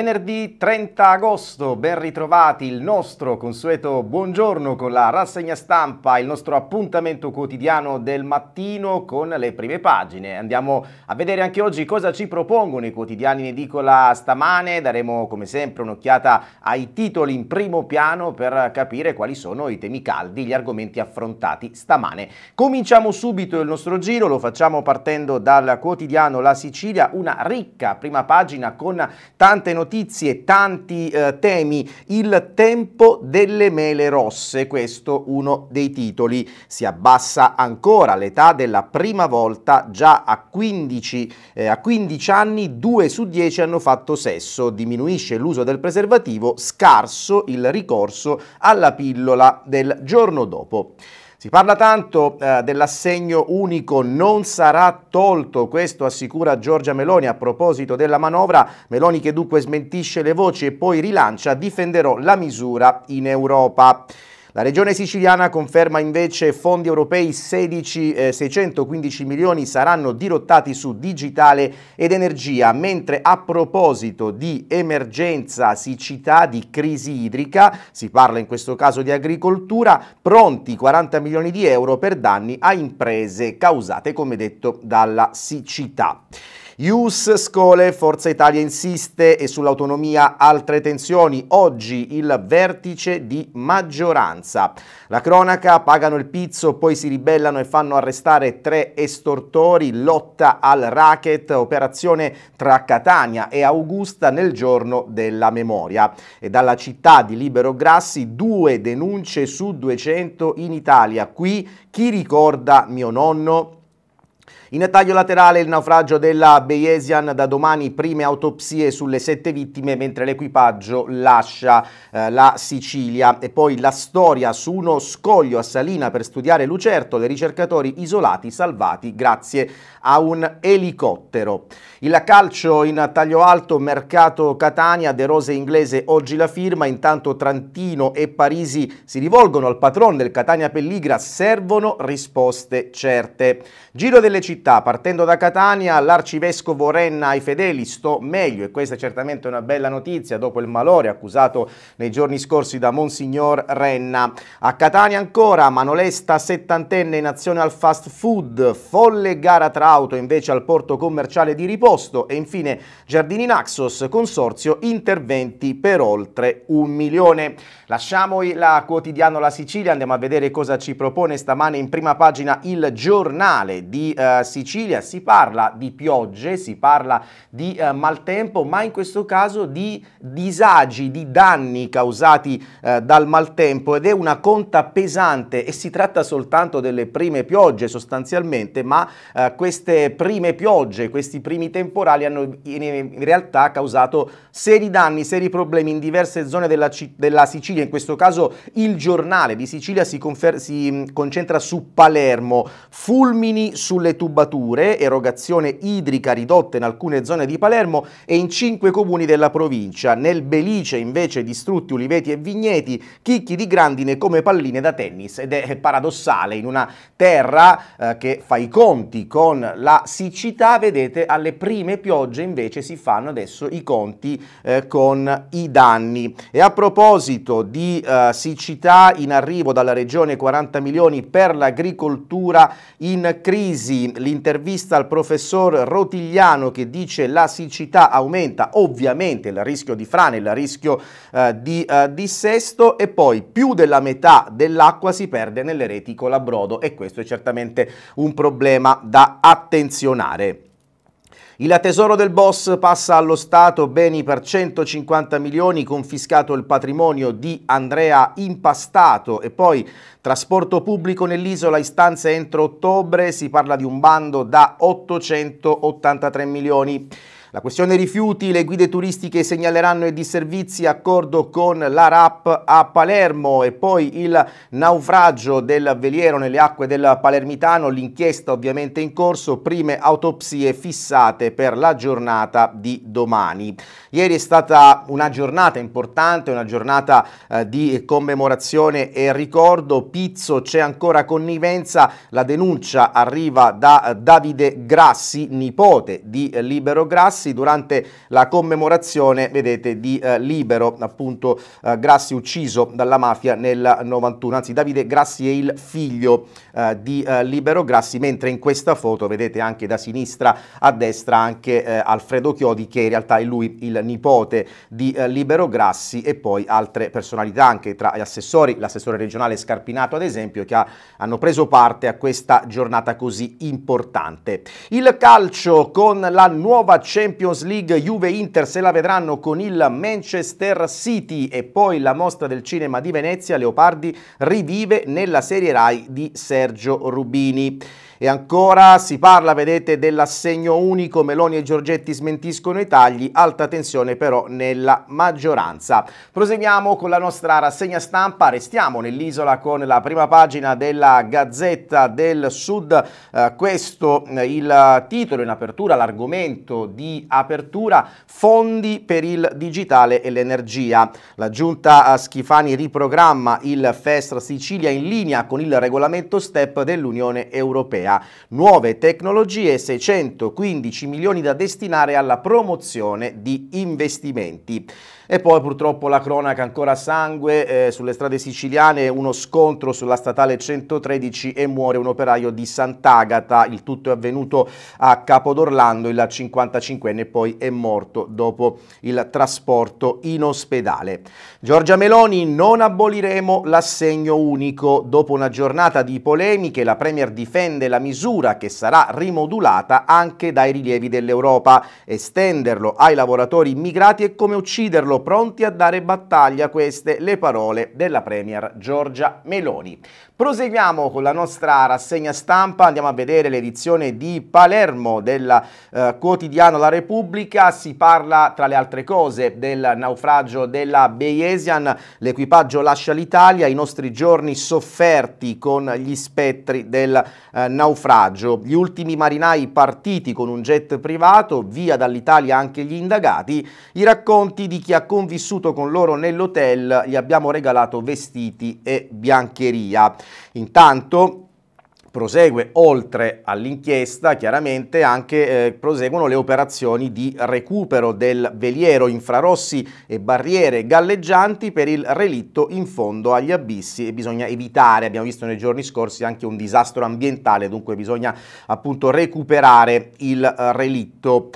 Venerdì 30 agosto, ben ritrovati il nostro consueto buongiorno con la rassegna stampa, il nostro appuntamento quotidiano del mattino con le prime pagine. Andiamo a vedere anche oggi cosa ci propongono i quotidiani in edicola stamane, daremo come sempre un'occhiata ai titoli in primo piano per capire quali sono i temi caldi, gli argomenti affrontati stamane. Cominciamo subito il nostro giro, lo facciamo partendo dal quotidiano La Sicilia, una ricca prima pagina con tante notizie notizie, tanti eh, temi, il tempo delle mele rosse, questo uno dei titoli. Si abbassa ancora l'età della prima volta, già a 15, eh, a 15 anni 2 su 10 hanno fatto sesso, diminuisce l'uso del preservativo, scarso il ricorso alla pillola del giorno dopo. Si parla tanto eh, dell'assegno unico, non sarà tolto, questo assicura Giorgia Meloni a proposito della manovra, Meloni che dunque smentisce le voci e poi rilancia difenderò la misura in Europa. La regione siciliana conferma invece fondi europei 16, eh, 615 milioni saranno dirottati su digitale ed energia, mentre a proposito di emergenza, siccità, di crisi idrica, si parla in questo caso di agricoltura, pronti 40 milioni di euro per danni a imprese causate, come detto, dalla siccità. Ius Scole, Forza Italia insiste e sull'autonomia altre tensioni. Oggi il vertice di maggioranza. La cronaca, pagano il pizzo, poi si ribellano e fanno arrestare tre estortori, lotta al racket, operazione tra Catania e Augusta nel giorno della memoria. E dalla città di Libero Grassi due denunce su 200 in Italia. Qui chi ricorda mio nonno? In taglio laterale il naufragio della Bayesian, da domani prime autopsie sulle sette vittime mentre l'equipaggio lascia eh, la Sicilia. E poi la storia su uno scoglio a Salina per studiare Lucertole, ricercatori isolati salvati grazie a un elicottero. Il calcio in taglio alto, mercato Catania, De Rose inglese oggi la firma, intanto Trantino e Parisi si rivolgono al patron del Catania Pelligra, servono risposte certe. Giro delle città città. Partendo da Catania, l'arcivescovo Renna ai fedeli sto meglio e questa è certamente una bella notizia dopo il malore accusato nei giorni scorsi da Monsignor Renna. A Catania ancora, Manolesta settantenne in azione al fast food, folle gara tra auto invece al porto commerciale di Riposto e infine Giardini Naxos, consorzio interventi per oltre un milione. Lasciamo la quotidiano La Sicilia, andiamo a vedere cosa ci propone stamane in prima pagina il giornale di eh, Sicilia si parla di piogge, si parla di eh, maltempo, ma in questo caso di disagi, di danni causati eh, dal maltempo ed è una conta pesante e si tratta soltanto delle prime piogge sostanzialmente, ma eh, queste prime piogge, questi primi temporali hanno in, realtà causato seri danni, seri problemi in diverse zone della, della Sicilia, in questo caso il giornale di Sicilia si, si concentra su Palermo, fulmini sulle tubazioni tubature, erogazione idrica ridotta in alcune zone di Palermo e in cinque comuni della provincia. Nel Belice invece distrutti uliveti e vigneti, chicchi di grandine come palline da tennis ed è paradossale in una terra eh, che fa i conti con la siccità, vedete alle prime piogge invece si fanno adesso i conti eh, con i danni. E a proposito di eh, siccità in arrivo dalla regione 40 milioni per l'agricoltura in crisi, l'intervista al professor Rotigliano che dice la siccità aumenta ovviamente il rischio di frane, il rischio eh, di eh, dissesto e poi più della metà dell'acqua si perde nelle reti colabrodo e questo è certamente un problema da attenzionare. Il tesoro del boss passa allo Stato, beni per 150 milioni, confiscato il patrimonio di Andrea Impastato e poi trasporto pubblico nell'isola, istanze entro ottobre, si parla di un bando da 883 milioni. La questione rifiuti, le guide turistiche segnaleranno i disservizi, accordo con la RAP a Palermo e poi il naufragio del veliero nelle acque del Palermitano, l'inchiesta ovviamente in corso, prime autopsie fissate per la giornata di domani. Ieri è stata una giornata importante, una giornata eh, di commemorazione e ricordo, Pizzo c'è ancora connivenza, la denuncia arriva da eh, Davide Grassi, nipote di eh, Libero Grassi, Grassi durante la commemorazione, vedete, di eh, Libero, appunto eh, Grassi ucciso dalla mafia nel 91, anzi Davide Grassi è il figlio eh, di eh, Libero Grassi, mentre in questa foto vedete anche da sinistra a destra anche eh, Alfredo Chiodi che in realtà è lui il nipote di Libero Grassi e poi altre personalità anche tra gli assessori, l'assessore regionale Scarpinato ad esempio che ha, hanno preso parte a questa giornata così importante. Il calcio con la nuova Champions Champions League Juve-Inter se la vedranno con il Manchester City e poi la mostra del cinema di Venezia Leopardi rivive nella serie Rai di Sergio Rubini. E ancora si parla, vedete, dell'assegno unico, Meloni e Giorgetti smentiscono i tagli, alta tensione però nella maggioranza. Proseguiamo con la nostra rassegna stampa, restiamo nell'isola con la prima pagina della Gazzetta del Sud, eh, questo eh, il titolo in apertura, l'argomento di apertura, fondi per il digitale e l'energia. La giunta eh, Schifani riprogramma il FESR Sicilia in linea con il regolamento STEP dell'Unione Europea europea. Nuove tecnologie, 615 milioni da destinare alla promozione di investimenti. E poi purtroppo la cronaca ancora sangue, eh, sulle strade siciliane uno scontro sulla statale 113 e muore un operaio di Sant'Agata, il tutto è avvenuto a Capodorlando, il 55enne poi è morto dopo il trasporto in ospedale. Giorgia Meloni, non aboliremo l'assegno unico, dopo una giornata di polemiche la Premier difende la misura che sarà rimodulata anche dai rilievi dell'Europa. Estenderlo ai lavoratori immigrati è come ucciderlo, pronti a dare battaglia queste le parole della Premier Giorgia Meloni. Proseguiamo con la nostra rassegna stampa, andiamo a vedere l'edizione di Palermo del eh, quotidiano La Repubblica, si parla tra le altre cose del naufragio della Bayesian, l'equipaggio lascia l'Italia, i nostri giorni sofferti con gli spettri del eh, naufragio, gli ultimi marinai partiti con un jet privato, via dall'Italia anche gli indagati, i racconti di chi ha convissuto con loro nell'hotel, gli abbiamo regalato vestiti e biancheria. Intanto prosegue oltre all'inchiesta chiaramente anche eh, proseguono le operazioni di recupero del veliero infrarossi e barriere galleggianti per il relitto in fondo agli abissi e bisogna evitare abbiamo visto nei giorni scorsi anche un disastro ambientale dunque bisogna appunto recuperare il eh, relitto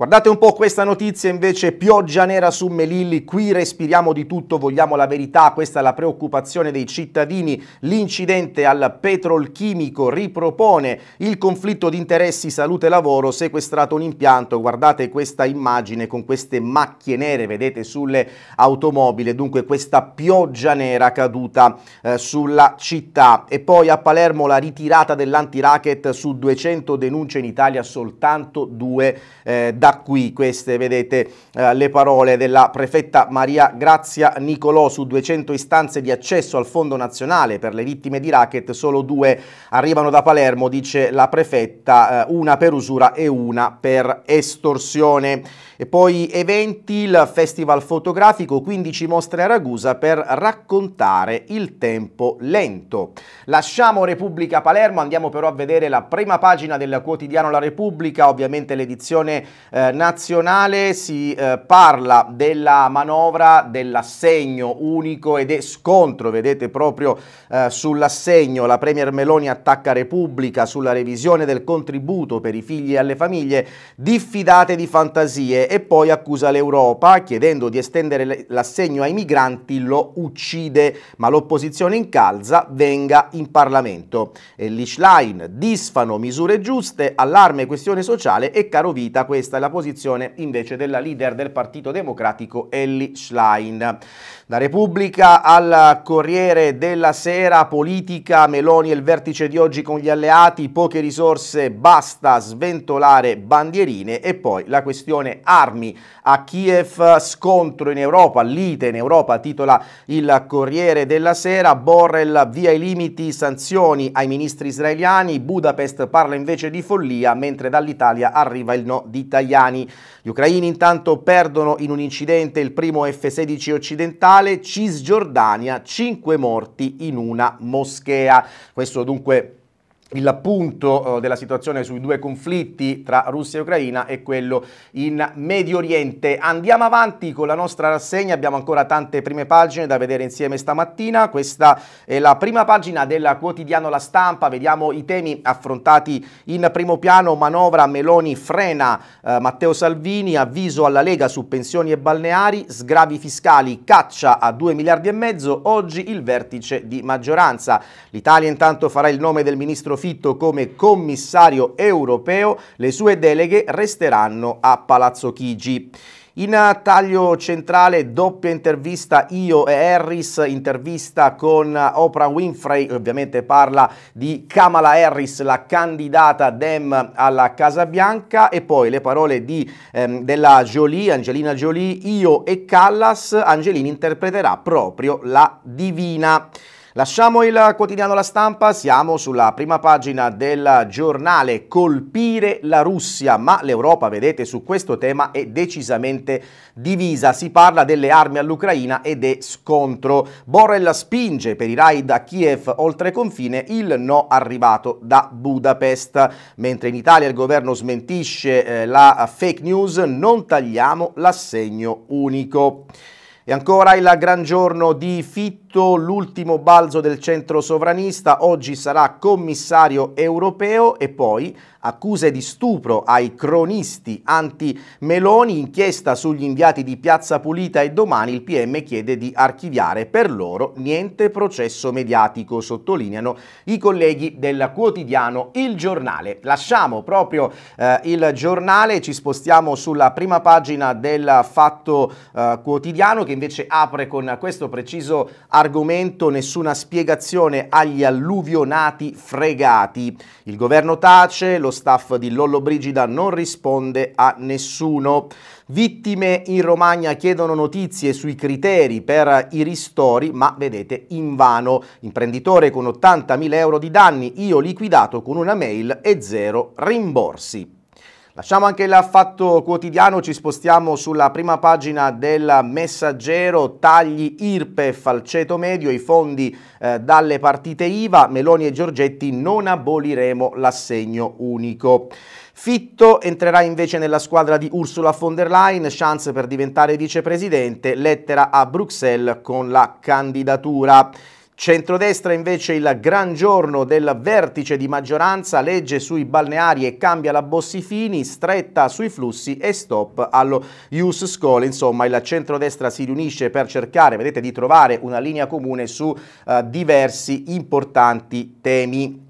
Guardate un po' questa notizia invece, pioggia nera su Melilli, qui respiriamo di tutto, vogliamo la verità, questa è la preoccupazione dei cittadini, l'incidente al petrolchimico ripropone il conflitto di interessi salute-lavoro, sequestrato un impianto, guardate questa immagine con queste macchie nere, vedete sulle automobili, dunque questa pioggia nera caduta eh, sulla città e poi a Palermo la ritirata dell'antiracket su 200 denunce in Italia, soltanto due eh, da da qui. Queste, vedete, eh, le parole della prefetta Maria Grazia Nicolò su 200 istanze di accesso al Fondo Nazionale per le vittime di racket, solo due arrivano da Palermo, dice la prefetta, eh, una per usura e una per estorsione. E poi eventi, il Festival Fotografico, 15 mostre a Ragusa per raccontare il tempo lento. Lasciamo Repubblica Palermo, andiamo però a vedere la prima pagina del quotidiano La Repubblica, ovviamente l'edizione eh, eh, nazionale si eh, parla della manovra dell'assegno unico ed è scontro, vedete proprio eh, sull'assegno, la Premier Meloni attacca Repubblica sulla revisione del contributo per i figli e alle famiglie, diffidate di fantasie e poi accusa l'Europa chiedendo di estendere l'assegno ai migranti, lo uccide, ma l'opposizione incalza, venga in Parlamento. E Lichline, disfano misure giuste, allarme questione sociale e caro vita questa è la posizione invece della leader del Partito Democratico Ellie Schlein. Da Repubblica al Corriere della Sera, politica, Meloni e il vertice di oggi con gli alleati, poche risorse, basta sventolare bandierine e poi la questione armi a Kiev, scontro in Europa, lite in Europa, titola il Corriere della Sera, Borrell via i limiti, sanzioni ai ministri israeliani, Budapest parla invece di follia mentre dall'Italia arriva il no di Tajani italiani. Gli ucraini intanto perdono in un incidente il primo F-16 occidentale, Cisgiordania, 5 morti in una moschea. Questo dunque il punto eh, della situazione sui due conflitti tra Russia e Ucraina e quello in Medio Oriente. Andiamo avanti con la nostra rassegna, abbiamo ancora tante prime pagine da vedere insieme stamattina, questa è la prima pagina del quotidiano La Stampa, vediamo i temi affrontati in primo piano, manovra Meloni frena eh, Matteo Salvini, avviso alla Lega su pensioni e balneari, sgravi fiscali, caccia a 2 miliardi e mezzo, oggi il vertice di maggioranza. L'Italia intanto farà il nome del ministro Fitto come commissario europeo, le sue deleghe resteranno a Palazzo Chigi. In eh, taglio centrale doppia intervista io e Harris, intervista con eh, Oprah Winfrey, ovviamente parla di Kamala Harris, la candidata Dem alla Casa Bianca e poi le parole di, ehm, della Jolie, Angelina Jolie, io e Callas, Angelina interpreterà proprio la divina. Lasciamo il quotidiano La Stampa, siamo sulla prima pagina del giornale Colpire la Russia, ma l'Europa, vedete, su questo tema è decisamente divisa. Si parla delle armi all'Ucraina ed è scontro. Borrell spinge per i raid a Kiev oltre confine il no arrivato da Budapest. Mentre in Italia il governo smentisce eh, la fake news, non tagliamo l'assegno unico. E ancora il gran giorno di Fit compiuto l'ultimo balzo del centro sovranista, oggi sarà commissario europeo e poi accuse di stupro ai cronisti anti-Meloni, inchiesta sugli inviati di Piazza Pulita e domani il PM chiede di archiviare per loro niente processo mediatico, sottolineano i colleghi del quotidiano Il Giornale. Lasciamo proprio eh, il giornale, ci spostiamo sulla prima pagina del Fatto eh, Quotidiano che invece apre con questo preciso articolo argomento nessuna spiegazione agli alluvionati fregati. Il governo tace, lo staff di Lollobrigida non risponde a nessuno. Vittime in Romagna chiedono notizie sui criteri per i ristori, ma vedete in vano. Imprenditore con 80.000 euro di danni, io liquidato con una mail e zero rimborsi. Lasciamo anche l'affatto quotidiano, ci spostiamo sulla prima pagina del messaggero, tagli IRPEF al ceto medio, i fondi eh, dalle partite IVA, Meloni e Giorgetti non aboliremo l'assegno unico. Fitto entrerà invece nella squadra di Ursula von der Leyen, chance per diventare vicepresidente, lettera a Bruxelles con la candidatura. Centrodestra invece il gran giorno del vertice di maggioranza, legge sui balneari e cambia la Bossifini, stretta sui flussi e stop allo Ius School. Insomma il centrodestra si riunisce per cercare, vedete, di trovare una linea comune su uh, diversi importanti temi.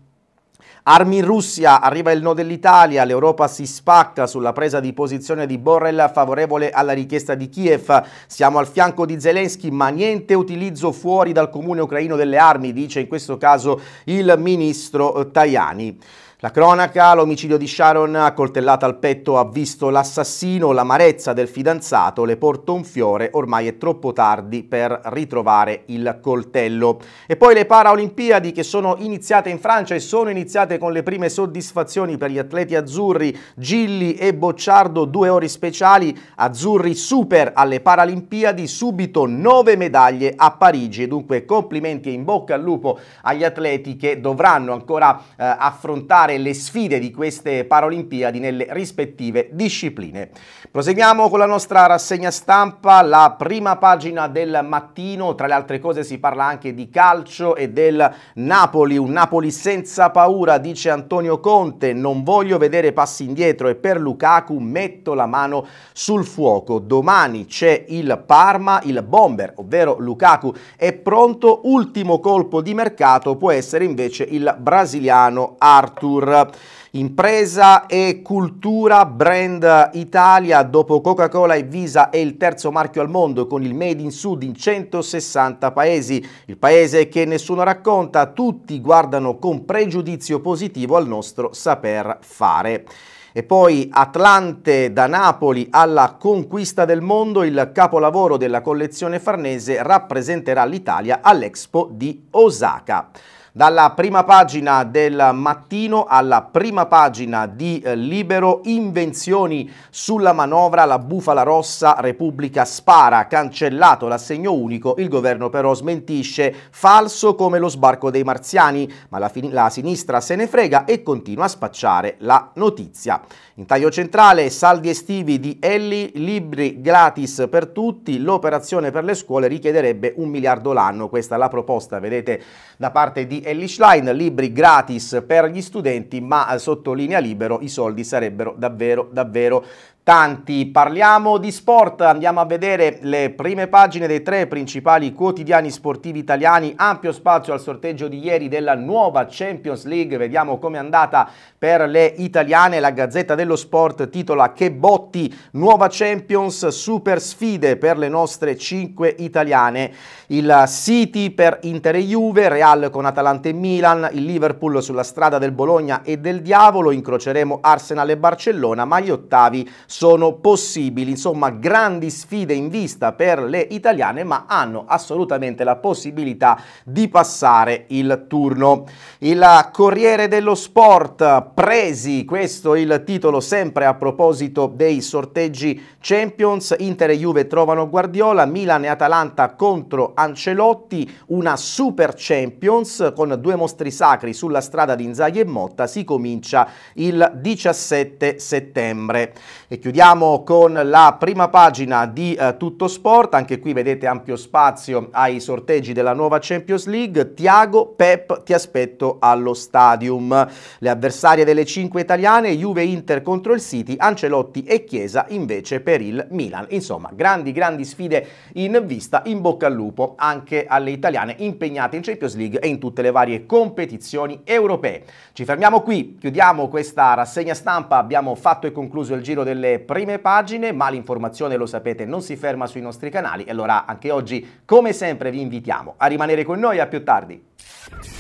Armi in Russia, arriva il no dell'Italia, l'Europa si spacca sulla presa di posizione di Borrell favorevole alla richiesta di Kiev. Siamo al fianco di Zelensky, ma niente utilizzo fuori dal comune ucraino delle armi, dice in questo caso il ministro eh, Tajani. La cronaca, l'omicidio di Sharon, coltellata al petto, ha visto l'assassino, l'amarezza del fidanzato, le porto un fiore, ormai è troppo tardi per ritrovare il coltello. E poi le Paralimpiadi che sono iniziate in Francia e sono iniziate con le prime soddisfazioni per gli atleti azzurri Gilli e Bocciardo, due ori speciali, azzurri super alle Paralimpiadi, subito nove medaglie a Parigi. Dunque complimenti e in bocca al lupo agli atleti che dovranno ancora eh, affrontare affrontare le sfide di queste Paralimpiadi nelle rispettive discipline. Proseguiamo con la nostra rassegna stampa, la prima pagina del mattino, tra le altre cose si parla anche di calcio e del Napoli, un Napoli senza paura, dice Antonio Conte, non voglio vedere passi indietro e per Lukaku metto la mano sul fuoco. Domani c'è il Parma, il bomber, ovvero Lukaku è pronto, ultimo colpo di mercato può essere invece il brasiliano Arthur. Tour. Impresa e cultura, brand Italia dopo Coca-Cola e Visa è il terzo marchio al mondo con il Made in Sud in 160 paesi. Il paese che nessuno racconta, tutti guardano con pregiudizio positivo al nostro saper fare. E poi Atlante da Napoli alla conquista del mondo, il capolavoro della collezione farnese rappresenterà l'Italia all'Expo di Osaka. Dalla prima pagina del mattino alla prima pagina di eh, Libero, invenzioni sulla manovra, la bufala rossa, Repubblica spara, cancellato l'assegno unico, il governo però smentisce, falso come lo sbarco dei marziani, ma la, la sinistra se ne frega e continua a spacciare la notizia. In taglio centrale, saldi estivi di Elli, libri gratis per tutti, l'operazione per le scuole richiederebbe un miliardo l'anno, questa è la proposta, vedete, da parte di e Elishline, libri gratis per gli studenti, ma eh, sottolinea libero i soldi sarebbero davvero davvero tanti. Parliamo di sport, andiamo a vedere le prime pagine dei tre principali quotidiani sportivi italiani, ampio spazio al sorteggio di ieri della nuova Champions League, vediamo com'è andata per le italiane, la Gazzetta dello Sport titola Che botti, nuova Champions, super sfide per le nostre cinque italiane, il City per Inter e Juve, Real con Atalanta e Milan, il Liverpool sulla strada del Bologna e del Diavolo, incroceremo Arsenal e Barcellona, ma gli ottavi sono possibili. Insomma, grandi sfide in vista per le italiane, ma hanno assolutamente la possibilità di passare il turno. Il Corriere dello Sport, presi, questo il titolo sempre a proposito dei sorteggi Champions, Inter e Juve trovano Guardiola, Milan e Atalanta contro Ancelotti, una Super Champions con due mostri sacri sulla strada di Inzaghi e Motta, si comincia il 17 settembre. E chiudiamo con la prima pagina di eh, Tutto Sport, anche qui vedete ampio spazio ai sorteggi della nuova Champions League. Tiago, Pep, ti aspetto allo stadium. Le avversarie delle 5 italiane, Juve Inter contro il City, Ancelotti e Chiesa invece per il Milan. Insomma, grandi grandi sfide in vista, in bocca al lupo anche alle italiane impegnate in Champions League e in tutte le varie competizioni europee. Ci fermiamo qui, chiudiamo questa rassegna stampa, abbiamo fatto e concluso il giro delle nostre prime pagine, ma l'informazione, lo sapete, non si ferma sui nostri canali e allora anche oggi, come sempre, vi invitiamo a rimanere con noi a più tardi.